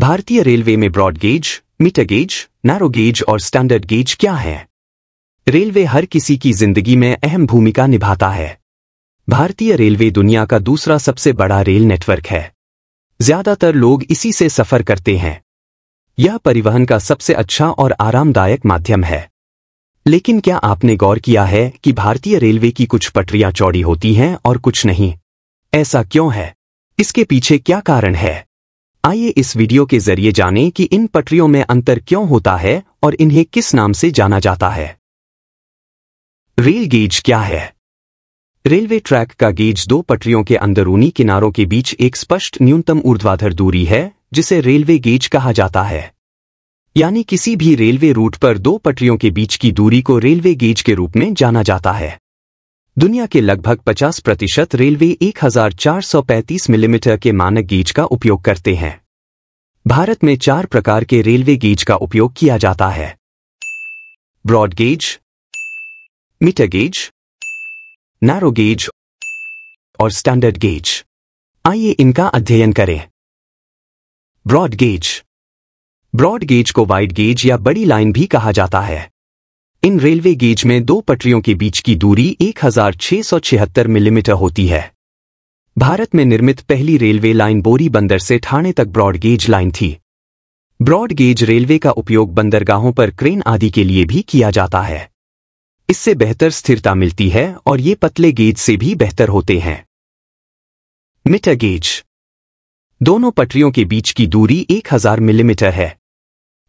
भारतीय रेलवे में broad gauge metre gauge narrow gauge और स्टैंडर्ड गेज क्या है रेलवे हर किसी की जिंदगी में अहम भूमिका निभाता है भारतीय रेलवे दुनिया का दूसरा सबसे बड़ा रेल नेटवर्क है ज्यादातर लोग इसी से सफर करते हैं यह परिवहन का सबसे अच्छा और आरामदायक माध्यम है लेकिन क्या आपने गौर किया है कि भारतीय रेलवे की कुछ पटरियां चौड़ी होती हैं और कुछ नहीं ऐसा क्यों है इसके पीछे क्या कारण है आइए इस वीडियो के जरिए जानें कि इन पटरियों में अंतर क्यों होता है और इन्हें किस नाम से जाना जाता है रेल गेज क्या है रेलवे ट्रैक का गेज दो पटरियों के अंदरूनी किनारों के बीच एक स्पष्ट न्यूनतम ऊर्ध्वाधर दूरी है जिसे रेलवे गेज कहा जाता है यानी किसी भी रेलवे रूट पर दो पटरियों के बीच की दूरी को रेलवे गेज के रूप में जाना जाता है दुनिया के लगभग 50 प्रतिशत रेलवे 1435 मिलीमीटर के मानक गीज का उपयोग करते हैं भारत में चार प्रकार के रेलवे गीज का उपयोग किया जाता है broad gauge metre gauge narrow gauge और स्टैंडर्ड गेज आइए इनका अध्ययन करें ब्रॉड गेज ब्रॉड गेज को वाइड गेज या बड़ी लाइन भी कहा जाता है इन रेलवे गेज में दो पटरियों के बीच की दूरी 1676 मिलीमीटर होती है भारत में निर्मित पहली रेलवे लाइन बोरी बंदर से ठाणे तक ब्रॉड गेज लाइन थी ब्रॉड गेज रेलवे का उपयोग बंदरगाहों पर क्रेन आदि के लिए भी किया जाता है इससे बेहतर स्थिरता मिलती है और ये पतले गेज से भी बेहतर होते हैं मीटर गेज दोनों पटरियों के बीच की दूरी 1000 मिलीमीटर है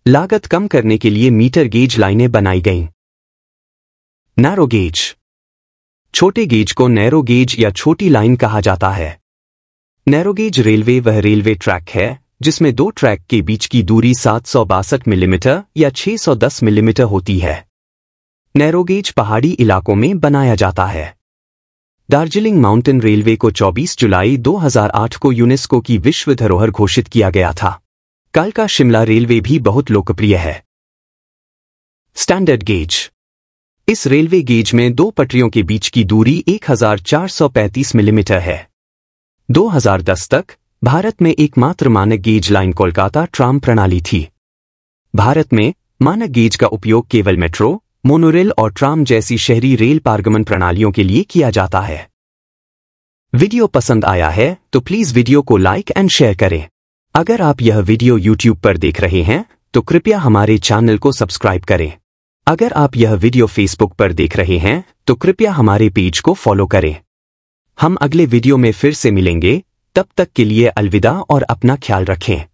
लागत कम करने के लिए मीटर गेज लाइनें बनाई गईं। नैरो गेज छोटे गेज को नैरो गेज या छोटी लाइन कहा जाता है नैरो गेज रेलवे वह रेलवे ट्रैक है जिसमें दो ट्रैक के बीच की दूरी सात मिलीमीटर mm या 610 मिलीमीटर mm होती है नैरो गेज पहाड़ी इलाकों में बनाया जाता है दार्जिलिंग माउंटेन रेलवे को 24 जुलाई 2008 को यूनेस्को की विश्व धरोहर घोषित किया गया था कालका शिमला रेलवे भी बहुत लोकप्रिय है स्टैंडर्ड गेज इस रेलवे गेज में दो पटरियों के बीच की दूरी 1435 मिलीमीटर mm है 2010 तक भारत में एकमात्र मानक गेज लाइन कोलकाता ट्राम प्रणाली थी भारत में मानक गेज का उपयोग केवल मेट्रो मोनोरेल और ट्राम जैसी शहरी रेल पारगमन प्रणालियों के लिए किया जाता है वीडियो पसंद आया है तो प्लीज वीडियो को लाइक एंड शेयर करें अगर आप यह वीडियो यूट्यूब पर देख रहे हैं तो कृपया हमारे चैनल को सब्सक्राइब करें अगर आप यह वीडियो फेसबुक पर देख रहे हैं तो कृपया हमारे पेज को फॉलो करें हम अगले वीडियो में फिर से मिलेंगे तब तक के लिए अलविदा और अपना ख्याल रखें